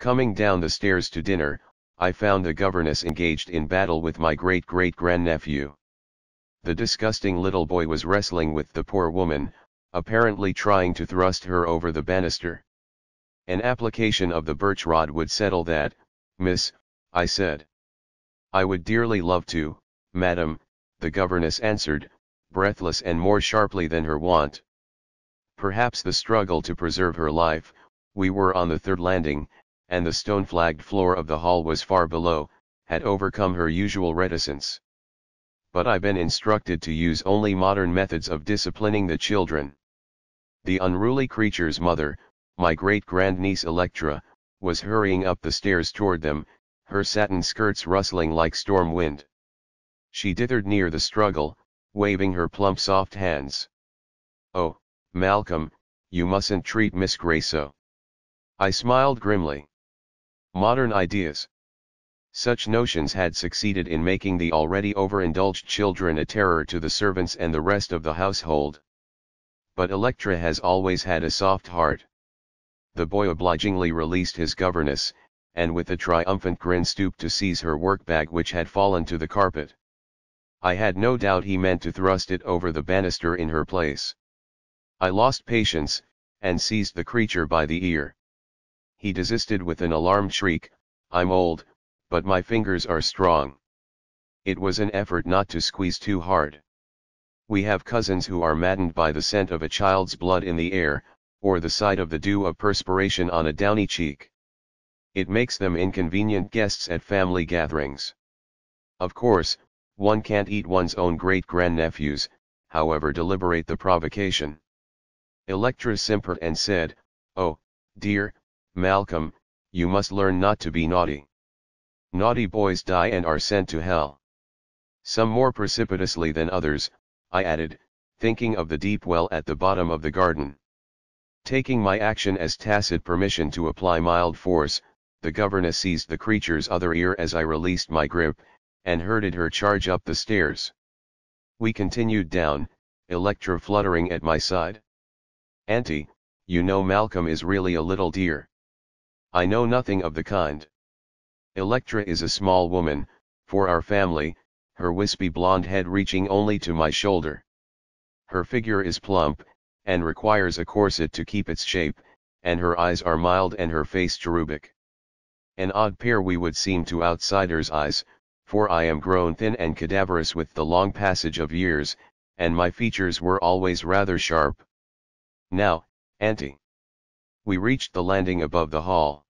Coming down the stairs to dinner, I found the governess engaged in battle with my great-great-grandnephew. The disgusting little boy was wrestling with the poor woman, apparently trying to thrust her over the banister. An application of the birch rod would settle that, miss, I said. I would dearly love to, madam, the governess answered, breathless and more sharply than her wont. Perhaps the struggle to preserve her life, we were on the third landing, and the stone-flagged floor of the hall was far below, had overcome her usual reticence. But I've been instructed to use only modern methods of disciplining the children. The unruly creature's mother, my great-grandniece Electra, was hurrying up the stairs toward them, her satin skirts rustling like storm wind. She dithered near the struggle, waving her plump soft hands. Oh, Malcolm, you mustn't treat Miss Gray so. I smiled grimly. Modern ideas. Such notions had succeeded in making the already overindulged children a terror to the servants and the rest of the household. But Electra has always had a soft heart. The boy obligingly released his governess, and with a triumphant grin stooped to seize her workbag which had fallen to the carpet. I had no doubt he meant to thrust it over the banister in her place. I lost patience, and seized the creature by the ear he desisted with an alarmed shriek, I'm old, but my fingers are strong. It was an effort not to squeeze too hard. We have cousins who are maddened by the scent of a child's blood in the air, or the sight of the dew of perspiration on a downy cheek. It makes them inconvenient guests at family gatherings. Of course, one can't eat one's own great-grandnephews, however deliberate the provocation. Electra simpered and said, Oh, dear, Malcolm, you must learn not to be naughty. Naughty boys die and are sent to hell. Some more precipitously than others, I added, thinking of the deep well at the bottom of the garden. Taking my action as tacit permission to apply mild force, the governess seized the creature's other ear as I released my grip, and herded her charge up the stairs. We continued down, Electra fluttering at my side. Auntie, you know Malcolm is really a little dear. I know nothing of the kind. Electra is a small woman, for our family, her wispy blonde head reaching only to my shoulder. Her figure is plump, and requires a corset to keep its shape, and her eyes are mild and her face cherubic. An odd pair we would seem to outsiders' eyes, for I am grown thin and cadaverous with the long passage of years, and my features were always rather sharp. Now, Auntie. We reached the landing above the hall.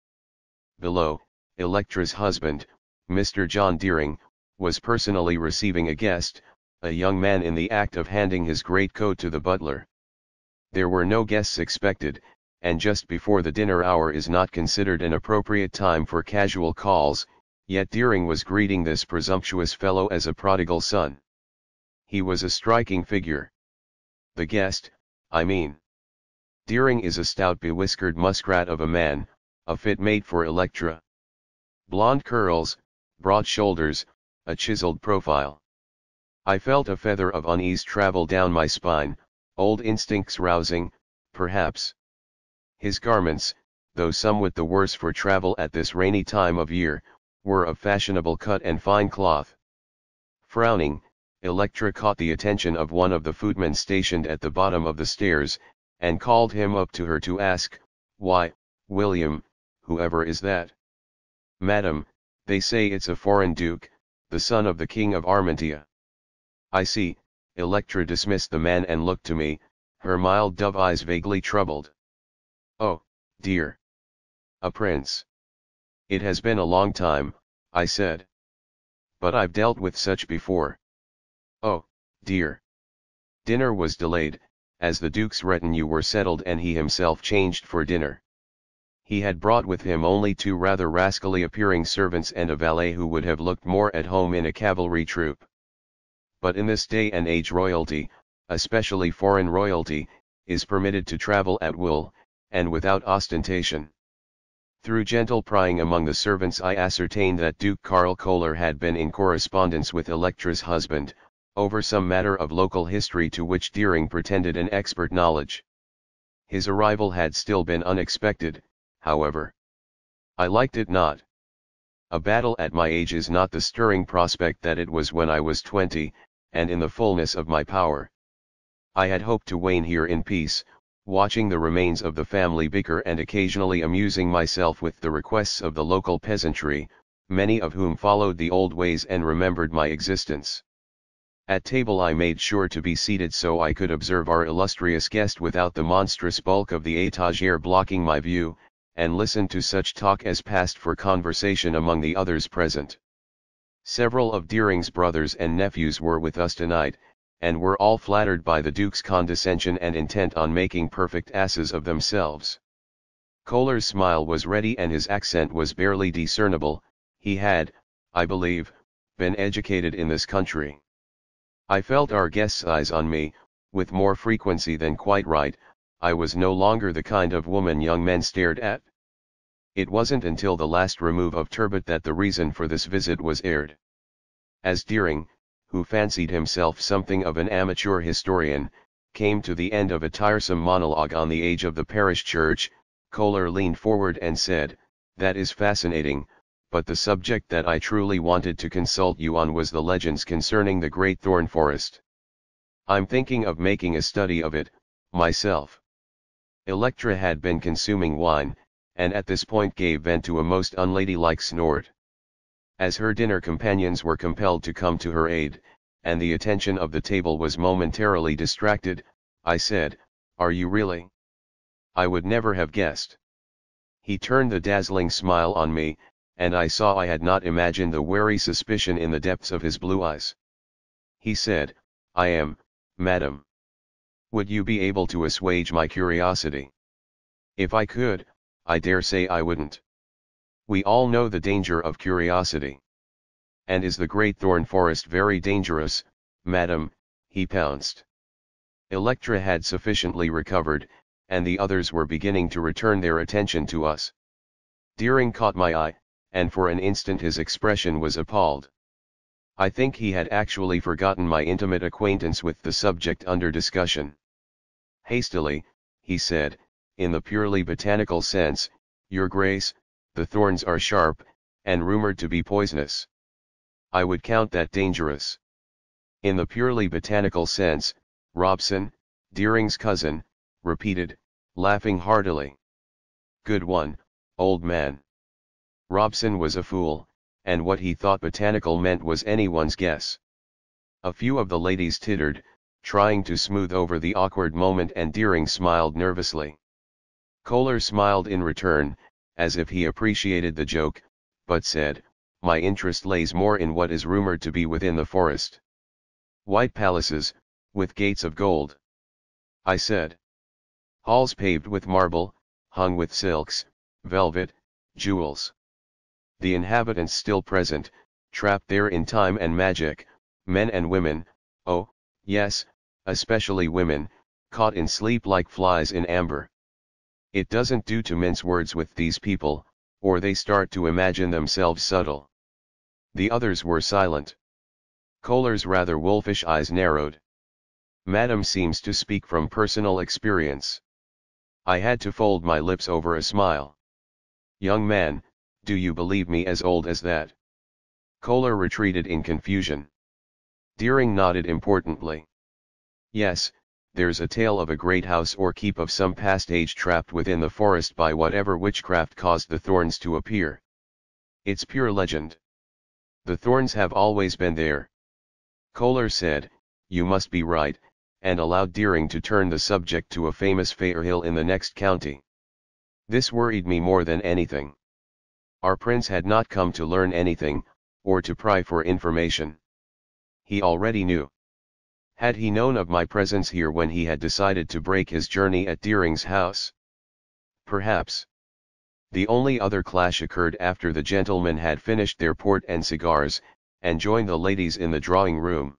Below, Electra's husband, Mr. John Deering, was personally receiving a guest, a young man in the act of handing his greatcoat to the butler. There were no guests expected, and just before the dinner hour is not considered an appropriate time for casual calls, yet Deering was greeting this presumptuous fellow as a prodigal son. He was a striking figure. The guest, I mean. Deering is a stout bewhiskered muskrat of a man, a fit mate for Electra. Blonde curls, broad shoulders, a chiseled profile. I felt a feather of unease travel down my spine, old instincts rousing, perhaps. His garments, though somewhat the worse for travel at this rainy time of year, were of fashionable cut and fine cloth. Frowning, Electra caught the attention of one of the footmen stationed at the bottom of the stairs, and called him up to her to ask, Why, William, whoever is that? Madam, they say it's a foreign duke, the son of the king of Armentia. I see, Electra dismissed the man and looked to me, her mild dove eyes vaguely troubled. Oh, dear. A prince. It has been a long time, I said. But I've dealt with such before. Oh, dear. Dinner was delayed, as the Duke's retinue were settled and he himself changed for dinner. He had brought with him only two rather rascally appearing servants and a valet who would have looked more at home in a cavalry troop. But in this day and age royalty, especially foreign royalty, is permitted to travel at will, and without ostentation. Through gentle prying among the servants I ascertained that Duke Karl Kohler had been in correspondence with Electra's husband, over some matter of local history to which Deering pretended an expert knowledge. His arrival had still been unexpected, however. I liked it not. A battle at my age is not the stirring prospect that it was when I was 20, and in the fullness of my power. I had hoped to wane here in peace, watching the remains of the family bicker and occasionally amusing myself with the requests of the local peasantry, many of whom followed the old ways and remembered my existence. At table I made sure to be seated so I could observe our illustrious guest without the monstrous bulk of the étagère blocking my view, and listened to such talk as passed for conversation among the others present. Several of Deering's brothers and nephews were with us tonight, and were all flattered by the Duke's condescension and intent on making perfect asses of themselves. Kohler's smile was ready and his accent was barely discernible, he had, I believe, been educated in this country. I felt our guest's eyes on me, with more frequency than quite right, I was no longer the kind of woman young men stared at. It wasn't until the last remove of turbot that the reason for this visit was aired. As Deering, who fancied himself something of an amateur historian, came to the end of a tiresome monologue on the age of the parish church, Kohler leaned forward and said, That is fascinating, but the subject that I truly wanted to consult you on was the legends concerning the great thorn forest. I'm thinking of making a study of it, myself. Electra had been consuming wine, and at this point gave vent to a most unladylike snort. As her dinner companions were compelled to come to her aid, and the attention of the table was momentarily distracted, I said, Are you really? I would never have guessed. He turned the dazzling smile on me, and I saw I had not imagined the wary suspicion in the depths of his blue eyes. He said, I am, madam would you be able to assuage my curiosity? If I could, I dare say I wouldn't. We all know the danger of curiosity. And is the great thorn forest very dangerous, madam, he pounced. Electra had sufficiently recovered, and the others were beginning to return their attention to us. Deering caught my eye, and for an instant his expression was appalled. I think he had actually forgotten my intimate acquaintance with the subject under discussion. Hastily, he said, in the purely botanical sense, Your Grace, the thorns are sharp, and rumored to be poisonous. I would count that dangerous. In the purely botanical sense, Robson, Deering's cousin, repeated, laughing heartily. Good one, old man. Robson was a fool, and what he thought botanical meant was anyone's guess. A few of the ladies tittered, trying to smooth over the awkward moment and Deering smiled nervously. Kohler smiled in return, as if he appreciated the joke, but said, my interest lays more in what is rumored to be within the forest. White palaces, with gates of gold. I said. Halls paved with marble, hung with silks, velvet, jewels the inhabitants still present, trapped there in time and magic, men and women, oh, yes, especially women, caught in sleep like flies in amber. It doesn't do to mince words with these people, or they start to imagine themselves subtle. The others were silent. Kohler's rather wolfish eyes narrowed. Madam seems to speak from personal experience. I had to fold my lips over a smile. Young man, do you believe me as old as that? Kohler retreated in confusion. Deering nodded importantly. Yes, there's a tale of a great house or keep of some past age trapped within the forest by whatever witchcraft caused the thorns to appear. It's pure legend. The thorns have always been there. Kohler said, you must be right, and allowed Deering to turn the subject to a famous fair hill in the next county. This worried me more than anything. Our prince had not come to learn anything, or to pry for information. He already knew. Had he known of my presence here when he had decided to break his journey at Deering's house? Perhaps. The only other clash occurred after the gentlemen had finished their port and cigars, and joined the ladies in the drawing room.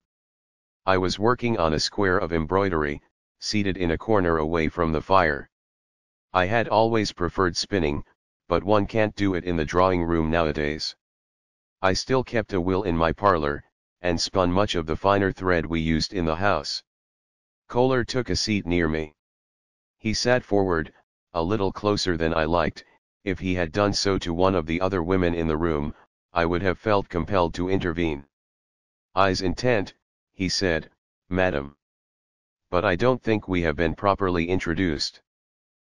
I was working on a square of embroidery, seated in a corner away from the fire. I had always preferred spinning, but one can't do it in the drawing room nowadays. I still kept a wheel in my parlor, and spun much of the finer thread we used in the house. Kohler took a seat near me. He sat forward, a little closer than I liked, if he had done so to one of the other women in the room, I would have felt compelled to intervene. Eyes intent, he said, Madam. But I don't think we have been properly introduced.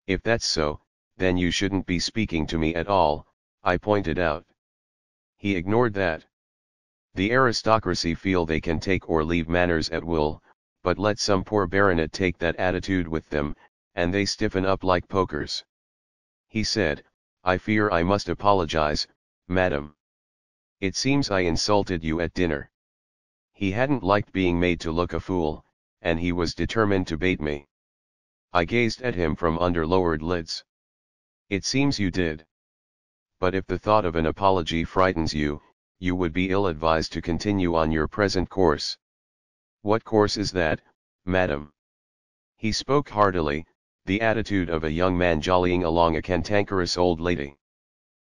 If that's so, then you shouldn't be speaking to me at all, I pointed out. He ignored that. The aristocracy feel they can take or leave manners at will, but let some poor baronet take that attitude with them, and they stiffen up like pokers. He said, I fear I must apologize, madam. It seems I insulted you at dinner. He hadn't liked being made to look a fool, and he was determined to bait me. I gazed at him from under lowered lids. It seems you did. But if the thought of an apology frightens you, you would be ill-advised to continue on your present course. What course is that, madam? He spoke heartily, the attitude of a young man jollying along a cantankerous old lady.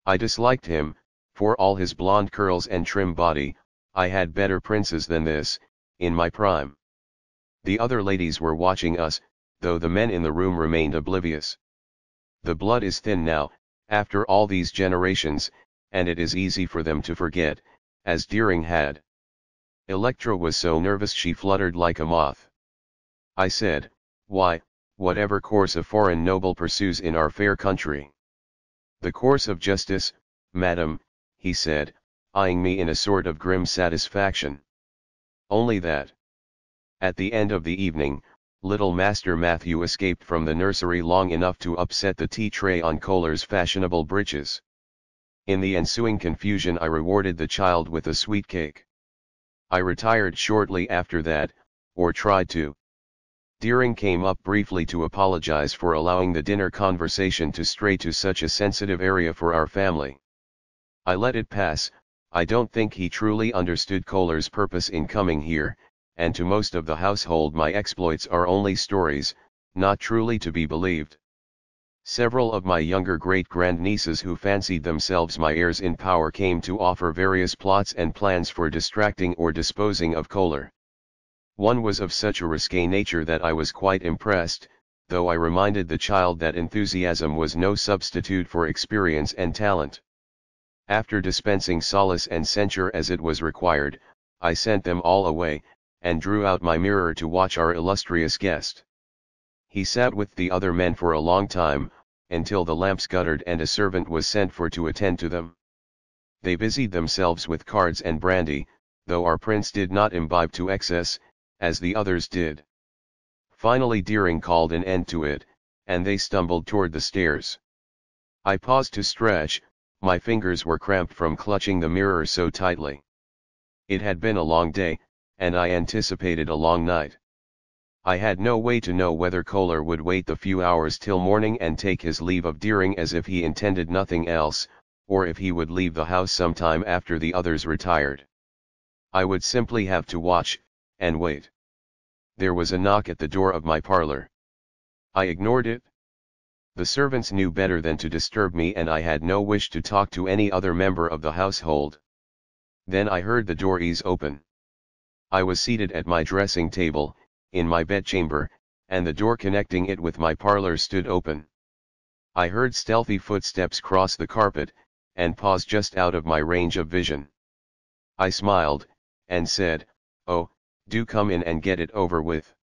I disliked him, for all his blonde curls and trim body, I had better princes than this, in my prime. The other ladies were watching us, though the men in the room remained oblivious. The blood is thin now, after all these generations, and it is easy for them to forget, as Deering had. Electra was so nervous she fluttered like a moth. I said, why, whatever course a foreign noble pursues in our fair country. The course of justice, madam, he said, eyeing me in a sort of grim satisfaction. Only that. At the end of the evening, little Master Matthew escaped from the nursery long enough to upset the tea tray on Kohler's fashionable breeches. In the ensuing confusion I rewarded the child with a sweet cake. I retired shortly after that, or tried to. Deering came up briefly to apologize for allowing the dinner conversation to stray to such a sensitive area for our family. I let it pass, I don't think he truly understood Kohler's purpose in coming here, and to most of the household my exploits are only stories, not truly to be believed. Several of my younger great-grandnieces who fancied themselves my heirs in power came to offer various plots and plans for distracting or disposing of Kohler. One was of such a risque nature that I was quite impressed, though I reminded the child that enthusiasm was no substitute for experience and talent. After dispensing solace and censure as it was required, I sent them all away, and drew out my mirror to watch our illustrious guest. He sat with the other men for a long time, until the lamps guttered and a servant was sent for to attend to them. They busied themselves with cards and brandy, though our prince did not imbibe to excess, as the others did. Finally Deering called an end to it, and they stumbled toward the stairs. I paused to stretch, my fingers were cramped from clutching the mirror so tightly. It had been a long day, and I anticipated a long night. I had no way to know whether Kohler would wait the few hours till morning and take his leave of Deering as if he intended nothing else, or if he would leave the house sometime after the others retired. I would simply have to watch, and wait. There was a knock at the door of my parlor. I ignored it. The servants knew better than to disturb me and I had no wish to talk to any other member of the household. Then I heard the door ease open. I was seated at my dressing table, in my bedchamber, and the door connecting it with my parlor stood open. I heard stealthy footsteps cross the carpet, and pause just out of my range of vision. I smiled, and said, Oh, do come in and get it over with.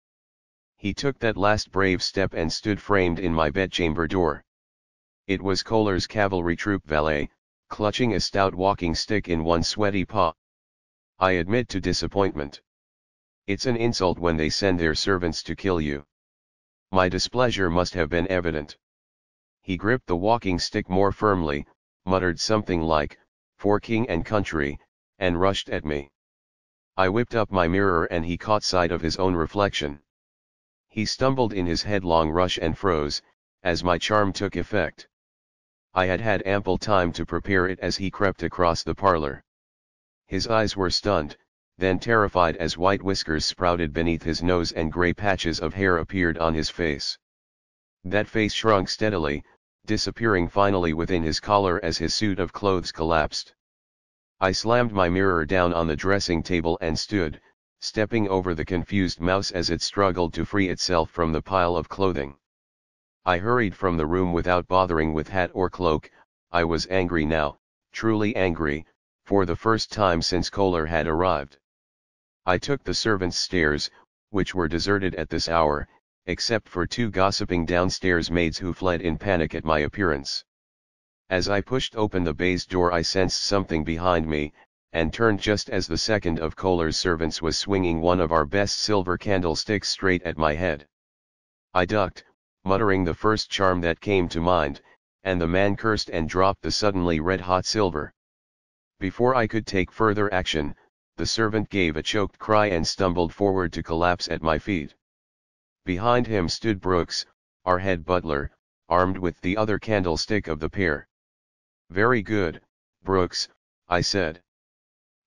He took that last brave step and stood framed in my bedchamber door. It was Kohler's cavalry troop valet, clutching a stout walking stick in one sweaty paw. I admit to disappointment. It's an insult when they send their servants to kill you. My displeasure must have been evident. He gripped the walking stick more firmly, muttered something like, for king and country, and rushed at me. I whipped up my mirror and he caught sight of his own reflection. He stumbled in his headlong rush and froze, as my charm took effect. I had had ample time to prepare it as he crept across the parlor. His eyes were stunned, then terrified as white whiskers sprouted beneath his nose and grey patches of hair appeared on his face. That face shrunk steadily, disappearing finally within his collar as his suit of clothes collapsed. I slammed my mirror down on the dressing table and stood, stepping over the confused mouse as it struggled to free itself from the pile of clothing. I hurried from the room without bothering with hat or cloak, I was angry now, truly angry, for the first time since Kohler had arrived. I took the servants' stairs, which were deserted at this hour, except for two gossiping downstairs maids who fled in panic at my appearance. As I pushed open the baize door I sensed something behind me, and turned just as the second of Kohler's servants was swinging one of our best silver candlesticks straight at my head. I ducked, muttering the first charm that came to mind, and the man cursed and dropped the suddenly red-hot silver. Before I could take further action, the servant gave a choked cry and stumbled forward to collapse at my feet. Behind him stood Brooks, our head butler, armed with the other candlestick of the pair. Very good, Brooks, I said.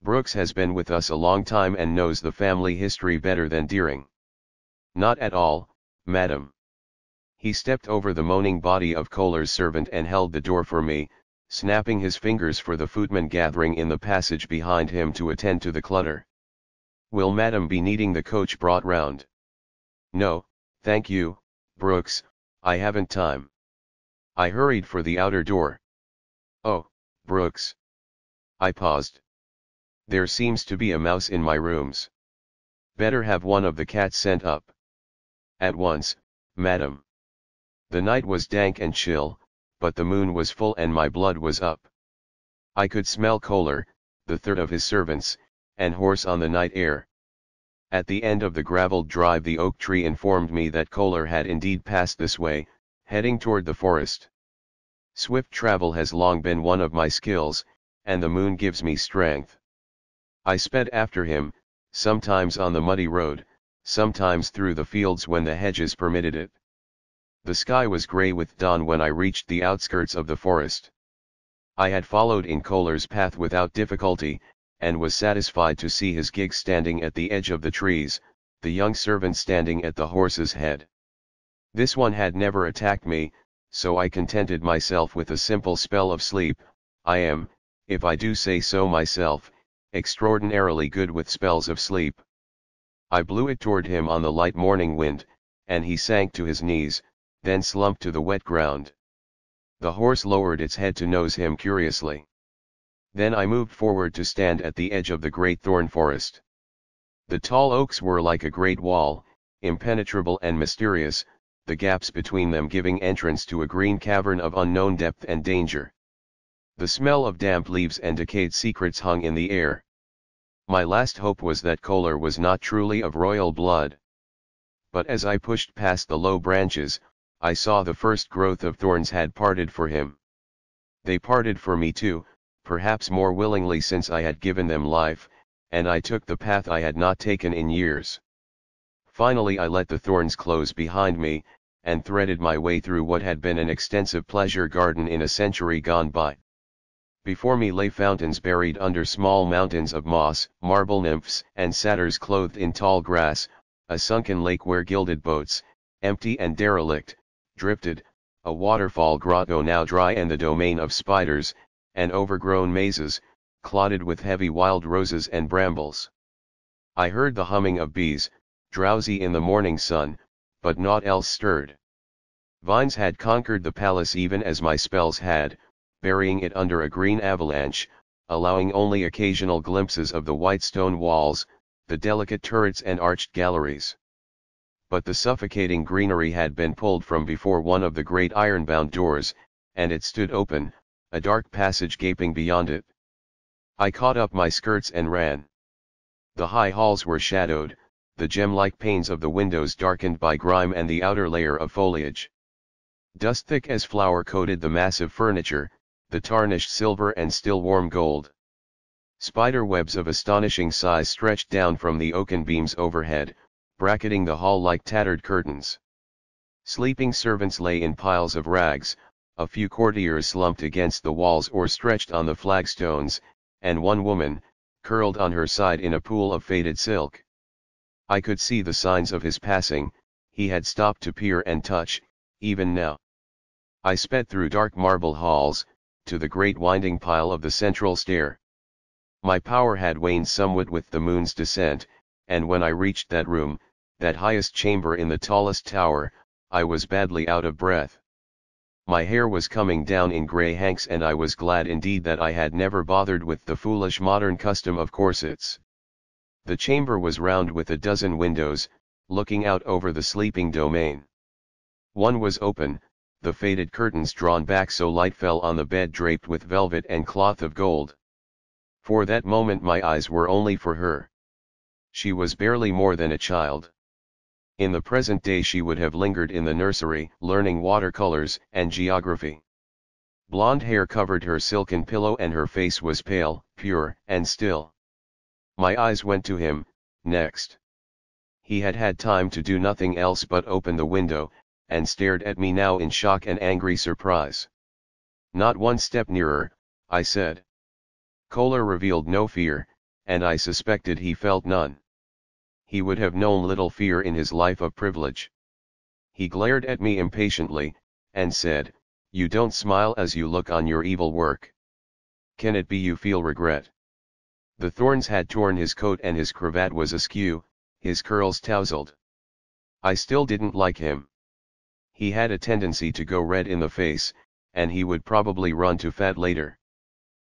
Brooks has been with us a long time and knows the family history better than Deering. Not at all, madam. He stepped over the moaning body of Kohler's servant and held the door for me, snapping his fingers for the footmen gathering in the passage behind him to attend to the clutter. Will madam be needing the coach brought round? No, thank you, Brooks, I haven't time. I hurried for the outer door. Oh, Brooks. I paused. There seems to be a mouse in my rooms. Better have one of the cats sent up. At once, madam. The night was dank and chill, but the moon was full and my blood was up. I could smell Kohler, the third of his servants, and horse on the night air. At the end of the gravelled drive the oak tree informed me that Kohler had indeed passed this way, heading toward the forest. Swift travel has long been one of my skills, and the moon gives me strength. I sped after him, sometimes on the muddy road, sometimes through the fields when the hedges permitted it. The sky was grey with dawn when I reached the outskirts of the forest. I had followed in Kohler's path without difficulty, and was satisfied to see his gig standing at the edge of the trees, the young servant standing at the horse's head. This one had never attacked me, so I contented myself with a simple spell of sleep, I am, if I do say so myself, extraordinarily good with spells of sleep. I blew it toward him on the light morning wind, and he sank to his knees, then slumped to the wet ground. The horse lowered its head to nose him curiously. Then I moved forward to stand at the edge of the great thorn forest. The tall oaks were like a great wall, impenetrable and mysterious, the gaps between them giving entrance to a green cavern of unknown depth and danger. The smell of damp leaves and decayed secrets hung in the air. My last hope was that Kohler was not truly of royal blood. But as I pushed past the low branches, I saw the first growth of thorns had parted for him. They parted for me too, perhaps more willingly since I had given them life, and I took the path I had not taken in years. Finally I let the thorns close behind me, and threaded my way through what had been an extensive pleasure garden in a century gone by. Before me lay fountains buried under small mountains of moss, marble nymphs and satyrs clothed in tall grass, a sunken lake where gilded boats, empty and derelict, drifted, a waterfall grotto now dry and the domain of spiders, and overgrown mazes, clotted with heavy wild roses and brambles. I heard the humming of bees, drowsy in the morning sun, but naught else stirred. Vines had conquered the palace even as my spells had, burying it under a green avalanche, allowing only occasional glimpses of the white stone walls, the delicate turrets and arched galleries but the suffocating greenery had been pulled from before one of the great iron-bound doors, and it stood open, a dark passage gaping beyond it. I caught up my skirts and ran. The high halls were shadowed, the gem-like panes of the windows darkened by grime and the outer layer of foliage. Dust thick as flour coated the massive furniture, the tarnished silver and still warm gold. Spider webs of astonishing size stretched down from the oaken beams overhead, bracketing the hall like tattered curtains. Sleeping servants lay in piles of rags, a few courtiers slumped against the walls or stretched on the flagstones, and one woman, curled on her side in a pool of faded silk. I could see the signs of his passing, he had stopped to peer and touch, even now. I sped through dark marble halls, to the great winding pile of the central stair. My power had waned somewhat with the moon's descent, and when I reached that room, that highest chamber in the tallest tower, I was badly out of breath. My hair was coming down in grey hanks and I was glad indeed that I had never bothered with the foolish modern custom of corsets. The chamber was round with a dozen windows, looking out over the sleeping domain. One was open, the faded curtains drawn back so light fell on the bed draped with velvet and cloth of gold. For that moment my eyes were only for her. She was barely more than a child. In the present day she would have lingered in the nursery, learning watercolors and geography. Blonde hair covered her silken pillow and her face was pale, pure, and still. My eyes went to him, next. He had had time to do nothing else but open the window, and stared at me now in shock and angry surprise. Not one step nearer, I said. Kohler revealed no fear, and I suspected he felt none he would have known little fear in his life of privilege. He glared at me impatiently, and said, You don't smile as you look on your evil work. Can it be you feel regret? The thorns had torn his coat and his cravat was askew, his curls tousled. I still didn't like him. He had a tendency to go red in the face, and he would probably run to fat later.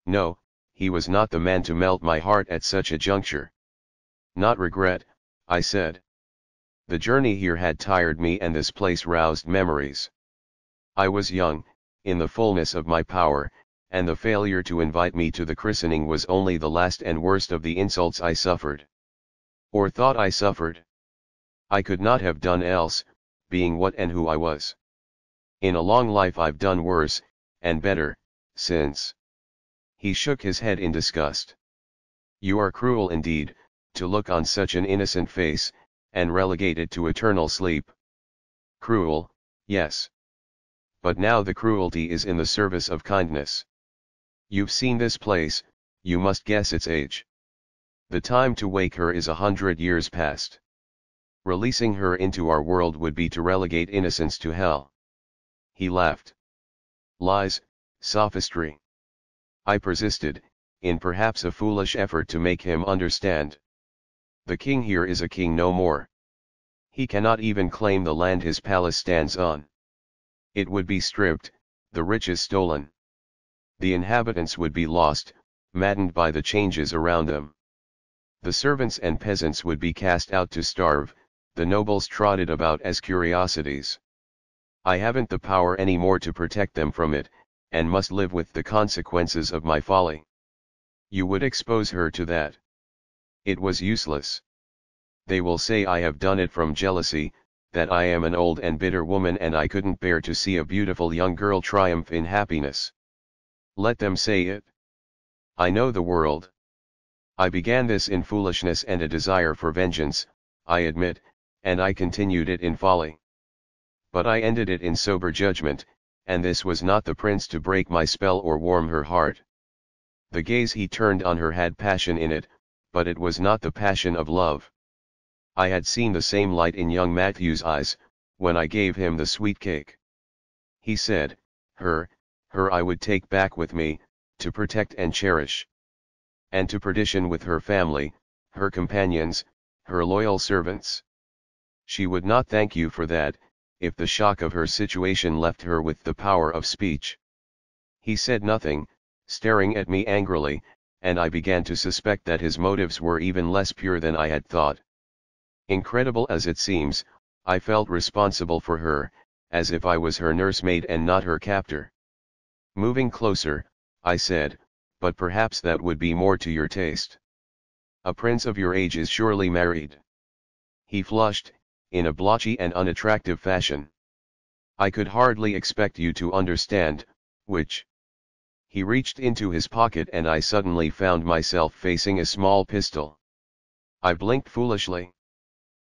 No, he was not the man to melt my heart at such a juncture. Not regret, I said. The journey here had tired me and this place roused memories. I was young, in the fullness of my power, and the failure to invite me to the christening was only the last and worst of the insults I suffered. Or thought I suffered. I could not have done else, being what and who I was. In a long life I've done worse, and better, since. He shook his head in disgust. You are cruel indeed, to look on such an innocent face, and relegate it to eternal sleep. Cruel, yes. But now the cruelty is in the service of kindness. You've seen this place, you must guess its age. The time to wake her is a hundred years past. Releasing her into our world would be to relegate innocence to hell. He laughed. Lies, sophistry. I persisted, in perhaps a foolish effort to make him understand. The king here is a king no more. He cannot even claim the land his palace stands on. It would be stripped, the riches stolen. The inhabitants would be lost, maddened by the changes around them. The servants and peasants would be cast out to starve, the nobles trotted about as curiosities. I haven't the power anymore to protect them from it, and must live with the consequences of my folly. You would expose her to that. It was useless. They will say I have done it from jealousy, that I am an old and bitter woman and I couldn't bear to see a beautiful young girl triumph in happiness. Let them say it. I know the world. I began this in foolishness and a desire for vengeance, I admit, and I continued it in folly. But I ended it in sober judgment, and this was not the prince to break my spell or warm her heart. The gaze he turned on her had passion in it, but it was not the passion of love. I had seen the same light in young Matthew's eyes, when I gave him the sweet cake. He said, her, her I would take back with me, to protect and cherish. And to perdition with her family, her companions, her loyal servants. She would not thank you for that, if the shock of her situation left her with the power of speech. He said nothing, staring at me angrily, and I began to suspect that his motives were even less pure than I had thought. Incredible as it seems, I felt responsible for her, as if I was her nursemaid and not her captor. Moving closer, I said, but perhaps that would be more to your taste. A prince of your age is surely married. He flushed, in a blotchy and unattractive fashion. I could hardly expect you to understand, which, he reached into his pocket and I suddenly found myself facing a small pistol. I blinked foolishly.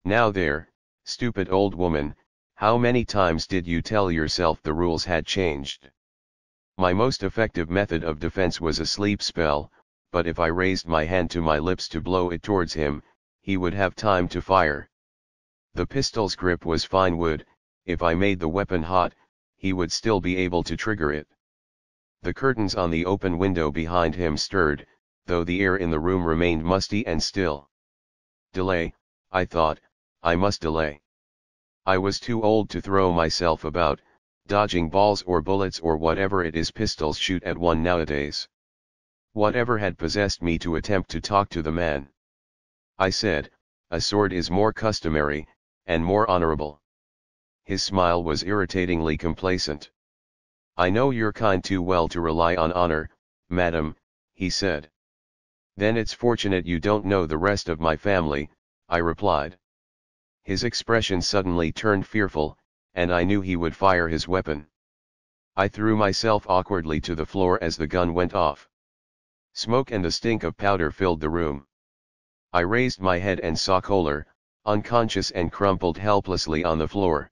Now there, stupid old woman, how many times did you tell yourself the rules had changed? My most effective method of defense was a sleep spell, but if I raised my hand to my lips to blow it towards him, he would have time to fire. The pistol's grip was fine wood, if I made the weapon hot, he would still be able to trigger it. The curtains on the open window behind him stirred, though the air in the room remained musty and still. Delay, I thought, I must delay. I was too old to throw myself about, dodging balls or bullets or whatever it is pistols shoot at one nowadays. Whatever had possessed me to attempt to talk to the man? I said, a sword is more customary, and more honorable. His smile was irritatingly complacent. I know your kind too well to rely on honor, madam, he said. Then it's fortunate you don't know the rest of my family, I replied. His expression suddenly turned fearful, and I knew he would fire his weapon. I threw myself awkwardly to the floor as the gun went off. Smoke and the stink of powder filled the room. I raised my head and saw Kohler, unconscious and crumpled helplessly on the floor.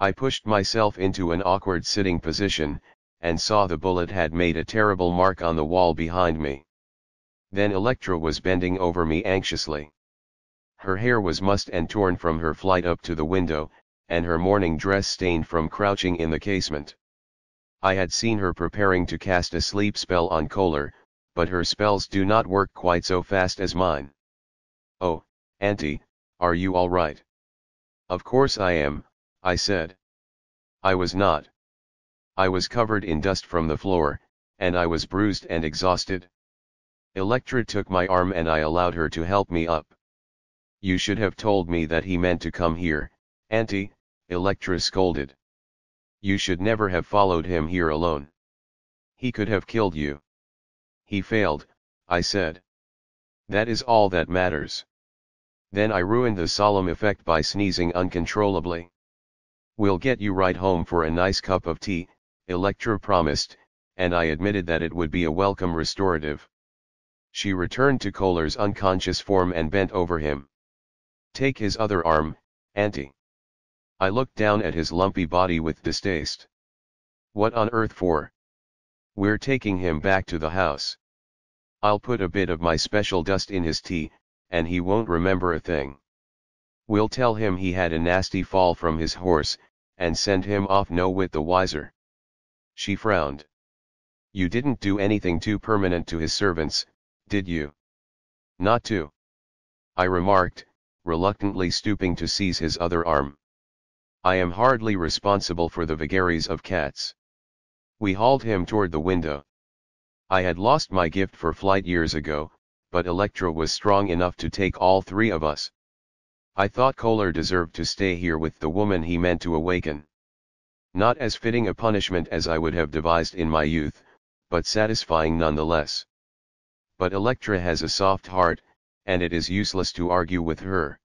I pushed myself into an awkward sitting position, and saw the bullet had made a terrible mark on the wall behind me. Then Electra was bending over me anxiously. Her hair was mussed and torn from her flight up to the window, and her morning dress stained from crouching in the casement. I had seen her preparing to cast a sleep spell on Kohler, but her spells do not work quite so fast as mine. Oh, Auntie, are you alright? Of course I am, I said. I was not. I was covered in dust from the floor, and I was bruised and exhausted. Electra took my arm and I allowed her to help me up. You should have told me that he meant to come here, Auntie, Electra scolded. You should never have followed him here alone. He could have killed you. He failed, I said. That is all that matters. Then I ruined the solemn effect by sneezing uncontrollably. We'll get you right home for a nice cup of tea, Electra promised, and I admitted that it would be a welcome restorative. She returned to Kohler's unconscious form and bent over him. Take his other arm, Auntie. I looked down at his lumpy body with distaste. What on earth for? We're taking him back to the house. I'll put a bit of my special dust in his tea, and he won't remember a thing. We'll tell him he had a nasty fall from his horse, and send him off no whit the wiser. She frowned. You didn't do anything too permanent to his servants, did you? Not to. I remarked, reluctantly stooping to seize his other arm. I am hardly responsible for the vagaries of cats. We hauled him toward the window. I had lost my gift for flight years ago, but Electra was strong enough to take all three of us. I thought Kohler deserved to stay here with the woman he meant to awaken. Not as fitting a punishment as I would have devised in my youth, but satisfying nonetheless. But Electra has a soft heart, and it is useless to argue with her.